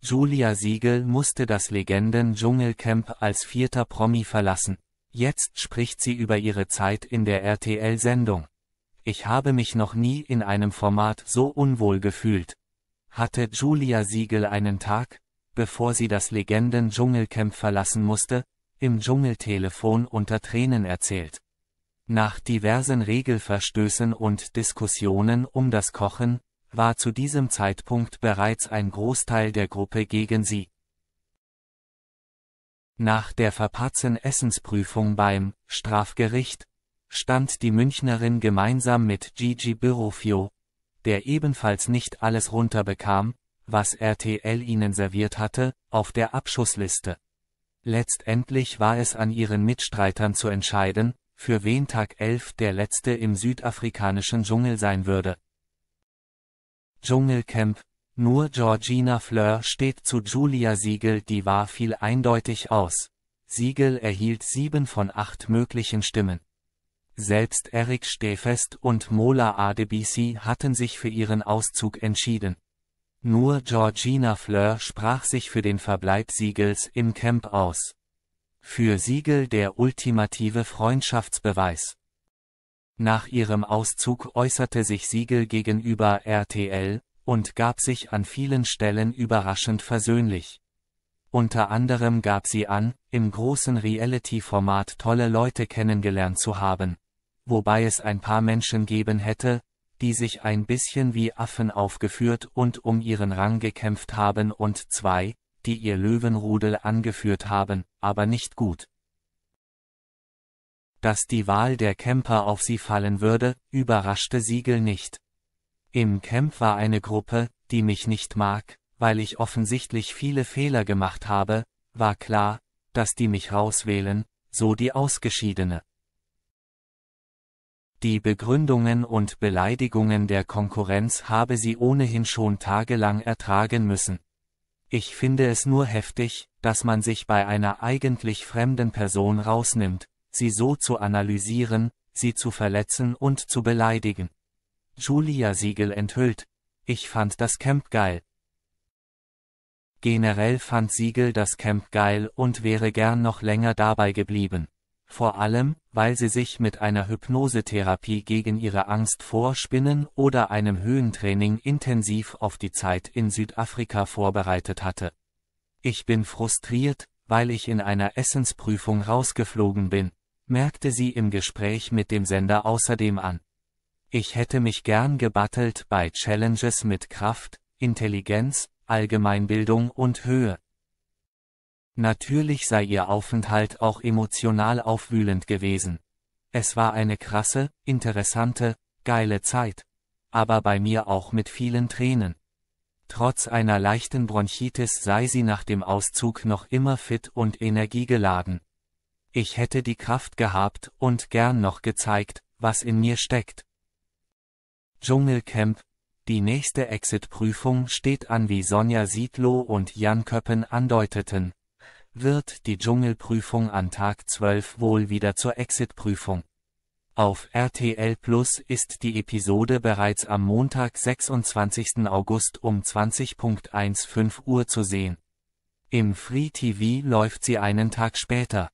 Julia Siegel musste das Legenden-Dschungelcamp als vierter Promi verlassen. Jetzt spricht sie über ihre Zeit in der RTL-Sendung. Ich habe mich noch nie in einem Format so unwohl gefühlt. Hatte Julia Siegel einen Tag, bevor sie das Legenden-Dschungelcamp verlassen musste, im Dschungeltelefon unter Tränen erzählt. Nach diversen Regelverstößen und Diskussionen um das Kochen, war zu diesem Zeitpunkt bereits ein Großteil der Gruppe gegen sie. Nach der verpatzen Essensprüfung beim Strafgericht stand die Münchnerin gemeinsam mit Gigi Birofio, der ebenfalls nicht alles runterbekam, was RTL ihnen serviert hatte, auf der Abschussliste. Letztendlich war es an ihren Mitstreitern zu entscheiden, für wen Tag 11 der letzte im südafrikanischen Dschungel sein würde. Dschungelcamp, nur Georgina Fleur steht zu Julia Siegel, die war viel eindeutig aus. Siegel erhielt sieben von acht möglichen Stimmen. Selbst Eric Stehfest und Mola Adebisi hatten sich für ihren Auszug entschieden. Nur Georgina Fleur sprach sich für den Verbleib Siegels im Camp aus. Für Siegel der ultimative Freundschaftsbeweis. Nach ihrem Auszug äußerte sich Siegel gegenüber RTL und gab sich an vielen Stellen überraschend versöhnlich. Unter anderem gab sie an, im großen Reality-Format tolle Leute kennengelernt zu haben. Wobei es ein paar Menschen geben hätte, die sich ein bisschen wie Affen aufgeführt und um ihren Rang gekämpft haben und zwei, die ihr Löwenrudel angeführt haben, aber nicht gut. Dass die Wahl der Camper auf sie fallen würde, überraschte Siegel nicht. Im Camp war eine Gruppe, die mich nicht mag, weil ich offensichtlich viele Fehler gemacht habe, war klar, dass die mich rauswählen, so die Ausgeschiedene. Die Begründungen und Beleidigungen der Konkurrenz habe sie ohnehin schon tagelang ertragen müssen. Ich finde es nur heftig, dass man sich bei einer eigentlich fremden Person rausnimmt, sie so zu analysieren, sie zu verletzen und zu beleidigen. Julia Siegel enthüllt, ich fand das Camp geil. Generell fand Siegel das Camp geil und wäre gern noch länger dabei geblieben. Vor allem, weil sie sich mit einer Hypnosetherapie gegen ihre Angst vor Spinnen oder einem Höhentraining intensiv auf die Zeit in Südafrika vorbereitet hatte. Ich bin frustriert, weil ich in einer Essensprüfung rausgeflogen bin merkte sie im Gespräch mit dem Sender außerdem an. Ich hätte mich gern gebattelt bei Challenges mit Kraft, Intelligenz, Allgemeinbildung und Höhe. Natürlich sei ihr Aufenthalt auch emotional aufwühlend gewesen. Es war eine krasse, interessante, geile Zeit. Aber bei mir auch mit vielen Tränen. Trotz einer leichten Bronchitis sei sie nach dem Auszug noch immer fit und energiegeladen ich hätte die Kraft gehabt und gern noch gezeigt, was in mir steckt. Dschungelcamp, die nächste Exit-Prüfung steht an wie Sonja Siedlow und Jan Köppen andeuteten. Wird die Dschungelprüfung an Tag 12 wohl wieder zur Exit-Prüfung? Auf RTL Plus ist die Episode bereits am Montag 26. August um 20.15 Uhr zu sehen. Im Free TV läuft sie einen Tag später.